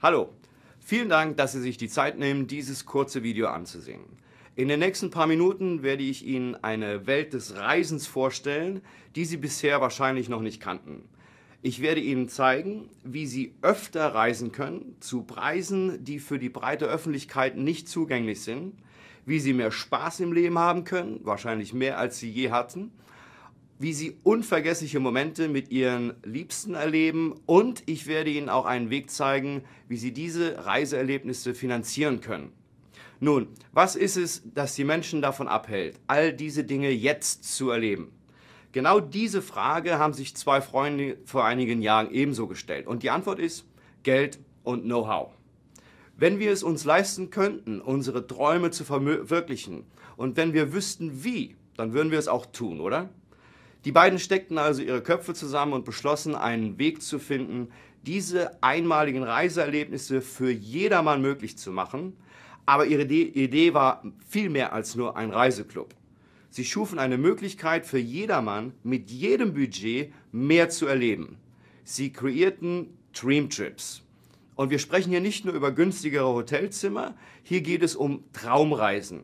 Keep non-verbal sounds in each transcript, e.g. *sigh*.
Hallo, vielen Dank, dass Sie sich die Zeit nehmen, dieses kurze Video anzusehen. In den nächsten paar Minuten werde ich Ihnen eine Welt des Reisens vorstellen, die Sie bisher wahrscheinlich noch nicht kannten. Ich werde Ihnen zeigen, wie Sie öfter reisen können, zu Preisen, die für die breite Öffentlichkeit nicht zugänglich sind, wie Sie mehr Spaß im Leben haben können, wahrscheinlich mehr als Sie je hatten, wie Sie unvergessliche Momente mit Ihren Liebsten erleben und ich werde Ihnen auch einen Weg zeigen, wie Sie diese Reiseerlebnisse finanzieren können. Nun, was ist es, das die Menschen davon abhält, all diese Dinge jetzt zu erleben? Genau diese Frage haben sich zwei Freunde vor einigen Jahren ebenso gestellt und die Antwort ist Geld und Know-how. Wenn wir es uns leisten könnten, unsere Träume zu verwirklichen und wenn wir wüssten wie, dann würden wir es auch tun, oder? Die beiden steckten also ihre Köpfe zusammen und beschlossen, einen Weg zu finden, diese einmaligen Reiseerlebnisse für jedermann möglich zu machen. Aber ihre Idee war viel mehr als nur ein Reiseclub. Sie schufen eine Möglichkeit für jedermann, mit jedem Budget mehr zu erleben. Sie kreierten Dream Trips. Und wir sprechen hier nicht nur über günstigere Hotelzimmer, hier geht es um Traumreisen.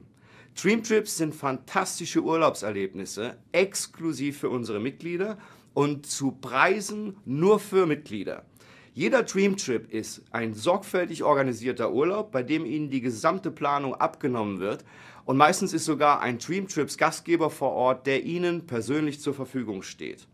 Dreamtrips sind fantastische Urlaubserlebnisse, exklusiv für unsere Mitglieder und zu Preisen nur für Mitglieder. Jeder Dreamtrip ist ein sorgfältig organisierter Urlaub, bei dem Ihnen die gesamte Planung abgenommen wird und meistens ist sogar ein Dreamtrips Gastgeber vor Ort, der Ihnen persönlich zur Verfügung steht.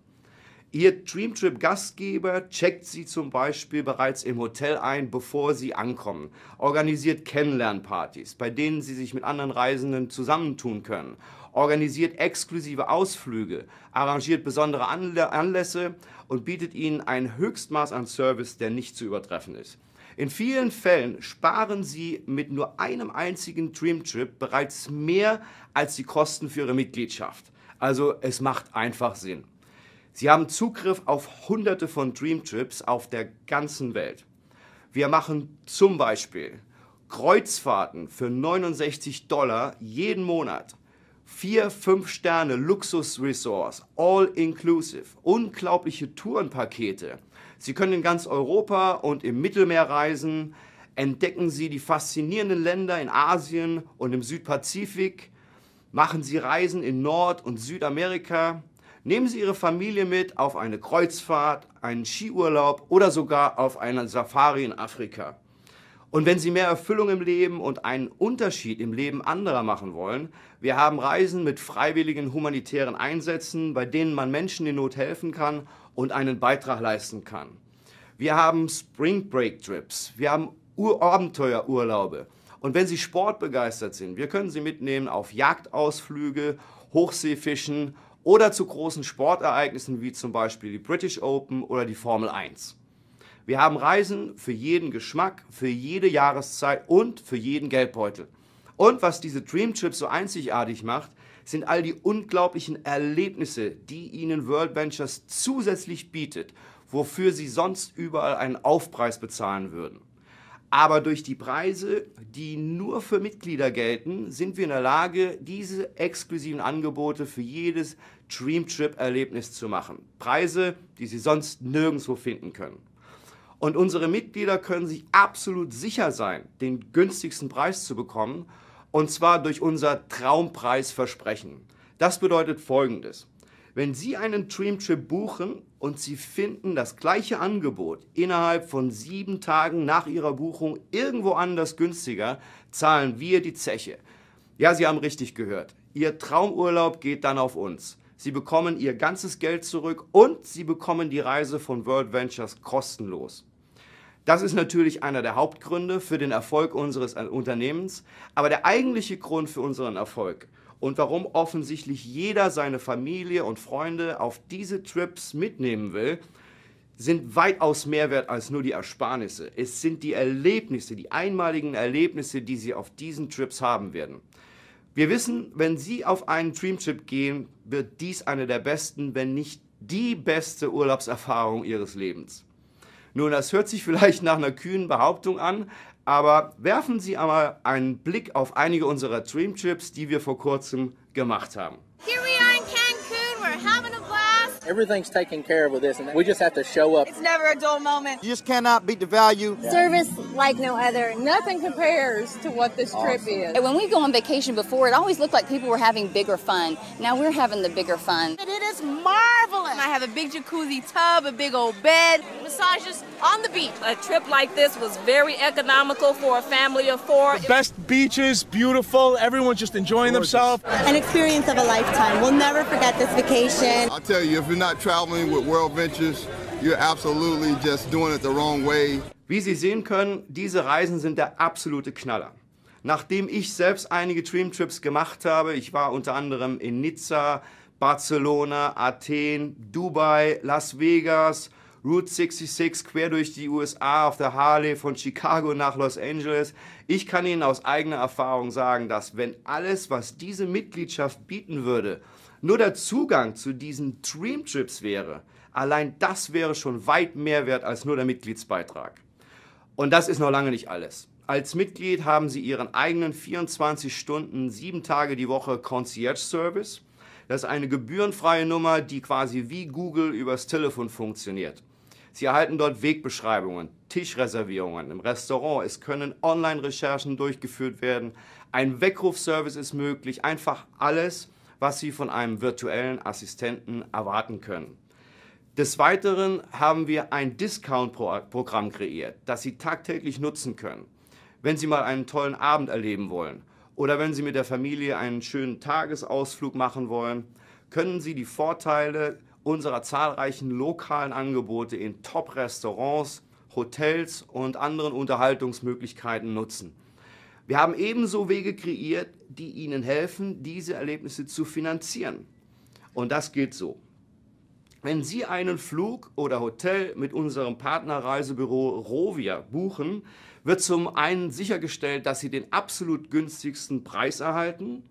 Ihr Dreamtrip-Gastgeber checkt Sie zum Beispiel bereits im Hotel ein, bevor Sie ankommen, organisiert Kennenlernpartys, bei denen Sie sich mit anderen Reisenden zusammentun können, organisiert exklusive Ausflüge, arrangiert besondere Anlässe und bietet Ihnen ein Höchstmaß an Service, der nicht zu übertreffen ist. In vielen Fällen sparen Sie mit nur einem einzigen Dreamtrip bereits mehr als die Kosten für Ihre Mitgliedschaft. Also es macht einfach Sinn. Sie haben Zugriff auf hunderte von Dreamtrips auf der ganzen Welt. Wir machen zum Beispiel Kreuzfahrten für 69 Dollar jeden Monat. Vier, fünf Sterne luxus Luxusresorts, all inclusive, unglaubliche Tourenpakete. Sie können in ganz Europa und im Mittelmeer reisen. Entdecken Sie die faszinierenden Länder in Asien und im Südpazifik. Machen Sie Reisen in Nord- und Südamerika. Nehmen Sie Ihre Familie mit auf eine Kreuzfahrt, einen Skiurlaub oder sogar auf eine Safari in Afrika. Und wenn Sie mehr Erfüllung im Leben und einen Unterschied im Leben anderer machen wollen, wir haben Reisen mit freiwilligen humanitären Einsätzen, bei denen man Menschen in Not helfen kann und einen Beitrag leisten kann. Wir haben Spring Break Trips, wir haben Ur Abenteuerurlaube. Und wenn Sie sportbegeistert sind, wir können Sie mitnehmen auf Jagdausflüge, Hochseefischen oder zu großen Sportereignissen wie zum Beispiel die British Open oder die Formel 1. Wir haben Reisen für jeden Geschmack, für jede Jahreszeit und für jeden Geldbeutel. Und was diese Dream Trip so einzigartig macht, sind all die unglaublichen Erlebnisse, die Ihnen World Ventures zusätzlich bietet, wofür Sie sonst überall einen Aufpreis bezahlen würden. Aber durch die Preise, die nur für Mitglieder gelten, sind wir in der Lage, diese exklusiven Angebote für jedes Dream Trip-Erlebnis zu machen. Preise, die Sie sonst nirgendwo finden können. Und unsere Mitglieder können sich absolut sicher sein, den günstigsten Preis zu bekommen, und zwar durch unser Traumpreisversprechen. Das bedeutet Folgendes. Wenn Sie einen Dreamtrip buchen und Sie finden das gleiche Angebot innerhalb von sieben Tagen nach Ihrer Buchung irgendwo anders günstiger, zahlen wir die Zeche. Ja, Sie haben richtig gehört. Ihr Traumurlaub geht dann auf uns. Sie bekommen Ihr ganzes Geld zurück und Sie bekommen die Reise von World Ventures kostenlos. Das ist natürlich einer der Hauptgründe für den Erfolg unseres Unternehmens, aber der eigentliche Grund für unseren Erfolg ist, und warum offensichtlich jeder seine Familie und Freunde auf diese Trips mitnehmen will, sind weitaus mehr wert als nur die Ersparnisse. Es sind die Erlebnisse, die einmaligen Erlebnisse, die Sie auf diesen Trips haben werden. Wir wissen, wenn Sie auf einen Dreamtrip gehen, wird dies eine der besten, wenn nicht die beste Urlaubserfahrung Ihres Lebens. Nun, das hört sich vielleicht nach einer kühnen Behauptung an, aber werfen Sie einmal einen Blick auf einige unserer Dream Trips, die wir vor kurzem gemacht haben. Here we are in Cancun, we're having a blast. Everything's taken care of with this, and we just have to show up. It's never a dull moment. You just cannot beat the value. Service like no other. Nothing compares to what this trip awesome. is. When we go on vacation before, it always looked like people were having bigger fun. Now we're having the bigger fun. It is marvelous. I have a big jacuzzi tub, a big old bed. Massages on the beach. A trip like this was very economical for a family of four. The best beaches, beautiful, everyone's just enjoying themselves. An experience of a lifetime. We'll never forget this vacation. I'll tell you, if you're not traveling with World Ventures, you're absolutely just doing it the wrong way. Wie Sie sehen können, diese Reisen sind der absolute Knaller. Nachdem ich selbst einige Dream Trips gemacht habe, ich war unter anderem in Nizza, Barcelona, Athen, Dubai, Las Vegas, Route 66 quer durch die USA auf der Harley von Chicago nach Los Angeles. Ich kann Ihnen aus eigener Erfahrung sagen, dass wenn alles, was diese Mitgliedschaft bieten würde, nur der Zugang zu diesen Dream Trips wäre, allein das wäre schon weit mehr wert als nur der Mitgliedsbeitrag. Und das ist noch lange nicht alles. Als Mitglied haben Sie Ihren eigenen 24 Stunden, 7 Tage die Woche Concierge Service. Das ist eine gebührenfreie Nummer, die quasi wie Google übers Telefon funktioniert. Sie erhalten dort Wegbeschreibungen, Tischreservierungen im Restaurant, es können Online-Recherchen durchgeführt werden, ein Weckrufservice ist möglich, einfach alles, was Sie von einem virtuellen Assistenten erwarten können. Des Weiteren haben wir ein Discount-Programm kreiert, das Sie tagtäglich nutzen können. Wenn Sie mal einen tollen Abend erleben wollen, oder wenn Sie mit der Familie einen schönen Tagesausflug machen wollen, können Sie die Vorteile unserer zahlreichen lokalen Angebote in Top-Restaurants, Hotels und anderen Unterhaltungsmöglichkeiten nutzen. Wir haben ebenso Wege kreiert, die Ihnen helfen, diese Erlebnisse zu finanzieren. Und das geht so. Wenn Sie einen Flug oder Hotel mit unserem Partnerreisebüro Rovia buchen, wird zum einen sichergestellt, dass Sie den absolut günstigsten Preis erhalten.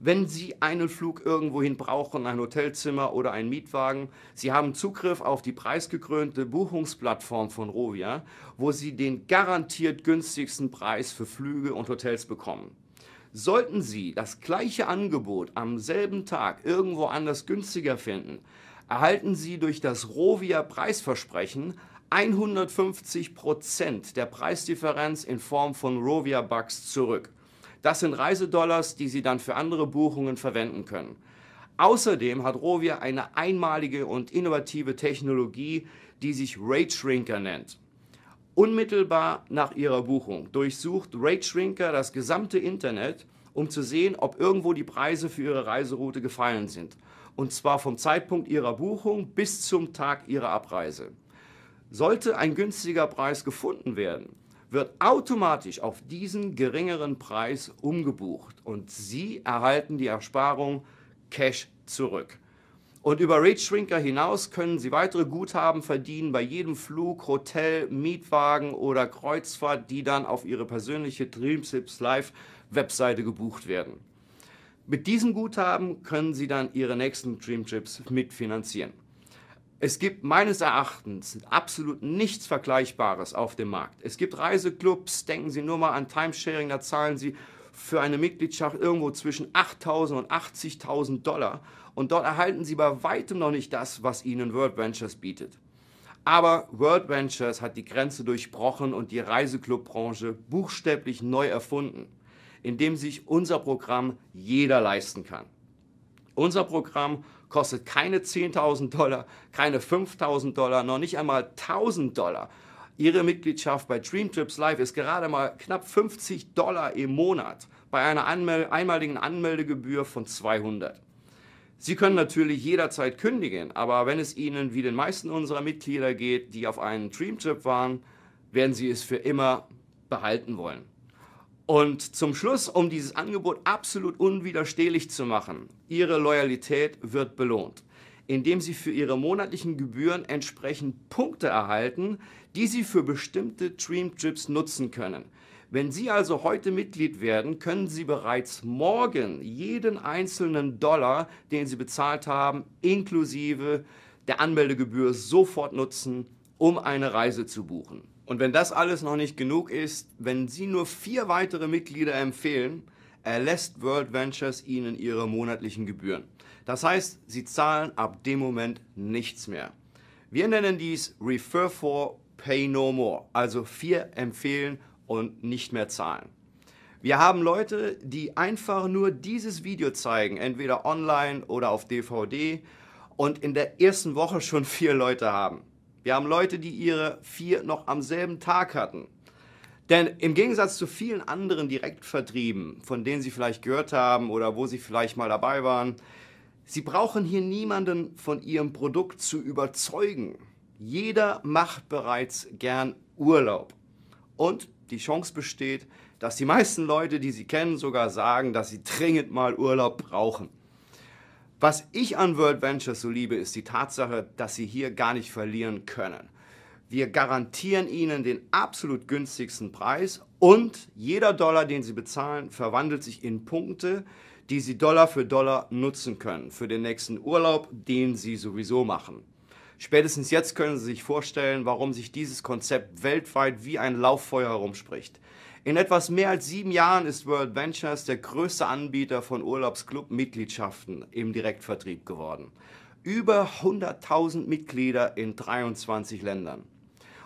Wenn Sie einen Flug irgendwohin brauchen, ein Hotelzimmer oder einen Mietwagen, Sie haben Zugriff auf die preisgekrönte Buchungsplattform von Rovia, wo Sie den garantiert günstigsten Preis für Flüge und Hotels bekommen. Sollten Sie das gleiche Angebot am selben Tag irgendwo anders günstiger finden, erhalten Sie durch das Rovia-Preisversprechen 150 der Preisdifferenz in Form von Rovia-Bucks zurück. Das sind Reisedollars, die Sie dann für andere Buchungen verwenden können. Außerdem hat Rovia eine einmalige und innovative Technologie, die sich Rate Shrinker nennt. Unmittelbar nach ihrer Buchung durchsucht Rate Shrinker das gesamte Internet um zu sehen, ob irgendwo die Preise für Ihre Reiseroute gefallen sind. Und zwar vom Zeitpunkt Ihrer Buchung bis zum Tag Ihrer Abreise. Sollte ein günstiger Preis gefunden werden, wird automatisch auf diesen geringeren Preis umgebucht und Sie erhalten die Ersparung Cash zurück. Und über Rate hinaus können Sie weitere Guthaben verdienen bei jedem Flug, Hotel, Mietwagen oder Kreuzfahrt, die dann auf Ihre persönliche Dreamsips Live Webseite gebucht werden. Mit diesem Guthaben können Sie dann Ihre nächsten Dreamchips mitfinanzieren. Es gibt meines Erachtens absolut nichts Vergleichbares auf dem Markt. Es gibt Reiseclubs, denken Sie nur mal an Timesharing, da zahlen Sie für eine Mitgliedschaft irgendwo zwischen 8.000 und 80.000 Dollar. Und dort erhalten Sie bei weitem noch nicht das, was Ihnen World Ventures bietet. Aber World Ventures hat die Grenze durchbrochen und die Reiseclubbranche buchstäblich neu erfunden, indem sich unser Programm jeder leisten kann. Unser Programm kostet keine 10.000 Dollar, keine 5.000 Dollar, noch nicht einmal 1.000 Dollar, Ihre Mitgliedschaft bei Dreamtrips Live ist gerade mal knapp 50 Dollar im Monat bei einer Anmel einmaligen Anmeldegebühr von 200. Sie können natürlich jederzeit kündigen, aber wenn es Ihnen wie den meisten unserer Mitglieder geht, die auf einen Dreamtrip waren, werden Sie es für immer behalten wollen. Und zum Schluss, um dieses Angebot absolut unwiderstehlich zu machen, Ihre Loyalität wird belohnt, indem Sie für Ihre monatlichen Gebühren entsprechend Punkte erhalten, die Sie für bestimmte Dream Trips nutzen können. Wenn Sie also heute Mitglied werden, können Sie bereits morgen jeden einzelnen Dollar, den Sie bezahlt haben, inklusive der Anmeldegebühr sofort nutzen, um eine Reise zu buchen. Und wenn das alles noch nicht genug ist, wenn Sie nur vier weitere Mitglieder empfehlen, erlässt World Ventures Ihnen Ihre monatlichen Gebühren. Das heißt, Sie zahlen ab dem Moment nichts mehr. Wir nennen dies Refer for Pay No More, also vier empfehlen und nicht mehr zahlen. Wir haben Leute, die einfach nur dieses Video zeigen, entweder online oder auf DVD und in der ersten Woche schon vier Leute haben. Wir haben Leute, die ihre vier noch am selben Tag hatten. Denn im Gegensatz zu vielen anderen Direktvertrieben, von denen Sie vielleicht gehört haben oder wo Sie vielleicht mal dabei waren, Sie brauchen hier niemanden von Ihrem Produkt zu überzeugen. Jeder macht bereits gern Urlaub. Und die Chance besteht, dass die meisten Leute, die Sie kennen, sogar sagen, dass sie dringend mal Urlaub brauchen. Was ich an World Ventures so liebe, ist die Tatsache, dass Sie hier gar nicht verlieren können. Wir garantieren Ihnen den absolut günstigsten Preis und jeder Dollar, den Sie bezahlen, verwandelt sich in Punkte, die Sie Dollar für Dollar nutzen können für den nächsten Urlaub, den Sie sowieso machen. Spätestens jetzt können Sie sich vorstellen, warum sich dieses Konzept weltweit wie ein Lauffeuer herumspricht. In etwas mehr als sieben Jahren ist World Ventures der größte Anbieter von Urlaubsclub-Mitgliedschaften im Direktvertrieb geworden. Über 100.000 Mitglieder in 23 Ländern.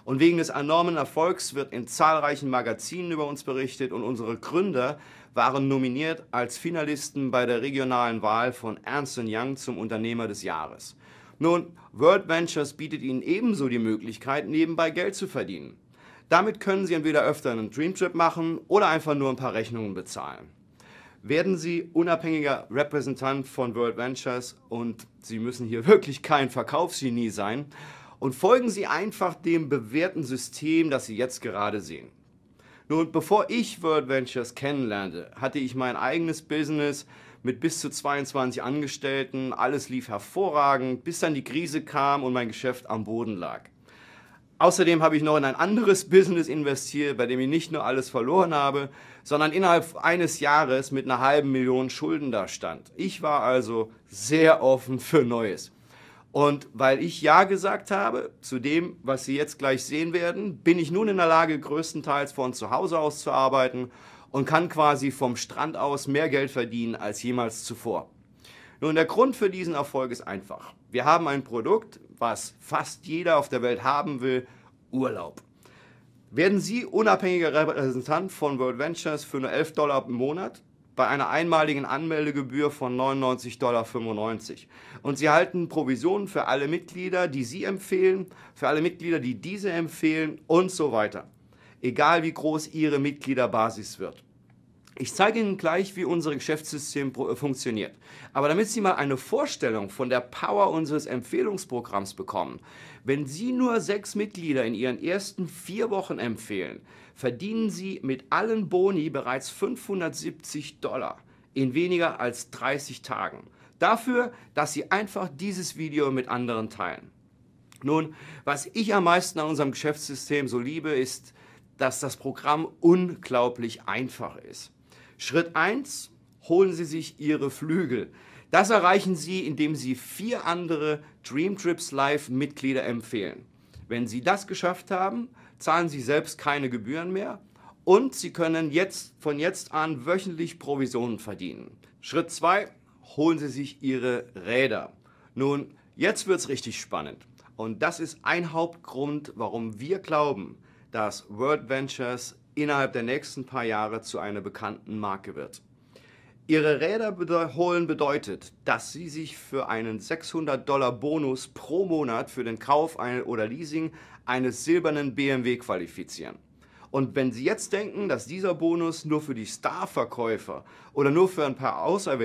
Und wegen des enormen Erfolgs wird in zahlreichen Magazinen über uns berichtet und unsere Gründer waren nominiert als Finalisten bei der regionalen Wahl von Ernst Young zum Unternehmer des Jahres. Nun, World Ventures bietet Ihnen ebenso die Möglichkeit, nebenbei Geld zu verdienen. Damit können Sie entweder öfter einen Dreamtrip machen oder einfach nur ein paar Rechnungen bezahlen. Werden Sie unabhängiger Repräsentant von World Ventures und Sie müssen hier *laughs* wirklich kein Verkaufsgenie sein und folgen Sie einfach dem bewährten System, das Sie jetzt gerade sehen. Nun, bevor ich World Ventures kennenlernte, hatte ich mein eigenes Business, mit bis zu 22 Angestellten. Alles lief hervorragend, bis dann die Krise kam und mein Geschäft am Boden lag. Außerdem habe ich noch in ein anderes *laughs* Business investiert, bei dem ich nicht nur alles verloren habe, sondern innerhalb eines Jahres mit einer halben Million Schulden da stand. Ich war also sehr offen für Neues. Und weil ich Ja gesagt habe zu dem, was Sie jetzt gleich sehen werden, bin ich nun in der Lage, größtenteils von zu Hause aus zu arbeiten und kann quasi vom Strand aus mehr Geld verdienen als jemals zuvor. Nun, der Grund für diesen Erfolg ist einfach. Wir haben ein Produkt, was fast jeder auf der Welt haben will, Urlaub. Werden Sie unabhängiger Repräsentant von World Ventures für nur 11 Dollar im Monat bei einer einmaligen Anmeldegebühr von 99,95 Dollar. Und Sie erhalten Provisionen für alle Mitglieder, die Sie empfehlen, für alle Mitglieder, die diese empfehlen und so weiter egal wie groß Ihre Mitgliederbasis wird. Ich zeige Ihnen gleich, wie unser Geschäftssystem äh, funktioniert. Aber damit Sie mal eine Vorstellung von der Power unseres Empfehlungsprogramms bekommen, wenn Sie nur sechs Mitglieder in Ihren ersten vier Wochen empfehlen, verdienen Sie mit allen Boni bereits 570 Dollar in weniger als 30 Tagen. Dafür, dass Sie einfach dieses Video mit anderen teilen. Nun, was ich am meisten an unserem Geschäftssystem so liebe, ist, dass das Programm unglaublich einfach ist. Schritt 1, holen Sie sich Ihre Flügel. Das erreichen Sie, indem Sie vier andere Dream Trips Live Mitglieder empfehlen. Wenn Sie das geschafft haben, zahlen Sie selbst keine Gebühren mehr und Sie können jetzt von jetzt an wöchentlich Provisionen verdienen. Schritt 2, holen Sie sich Ihre Räder. Nun, jetzt wird es richtig spannend und das ist ein Hauptgrund, warum wir glauben, dass World Ventures innerhalb der nächsten paar Jahre zu einer bekannten Marke wird. Ihre Räder holen bedeutet, dass Sie sich für einen 600 Dollar Bonus pro Monat für den Kauf oder Leasing eines silbernen BMW qualifizieren. Und wenn Sie jetzt denken, dass dieser Bonus nur für die Star-Verkäufer oder nur für ein paar Auserwählte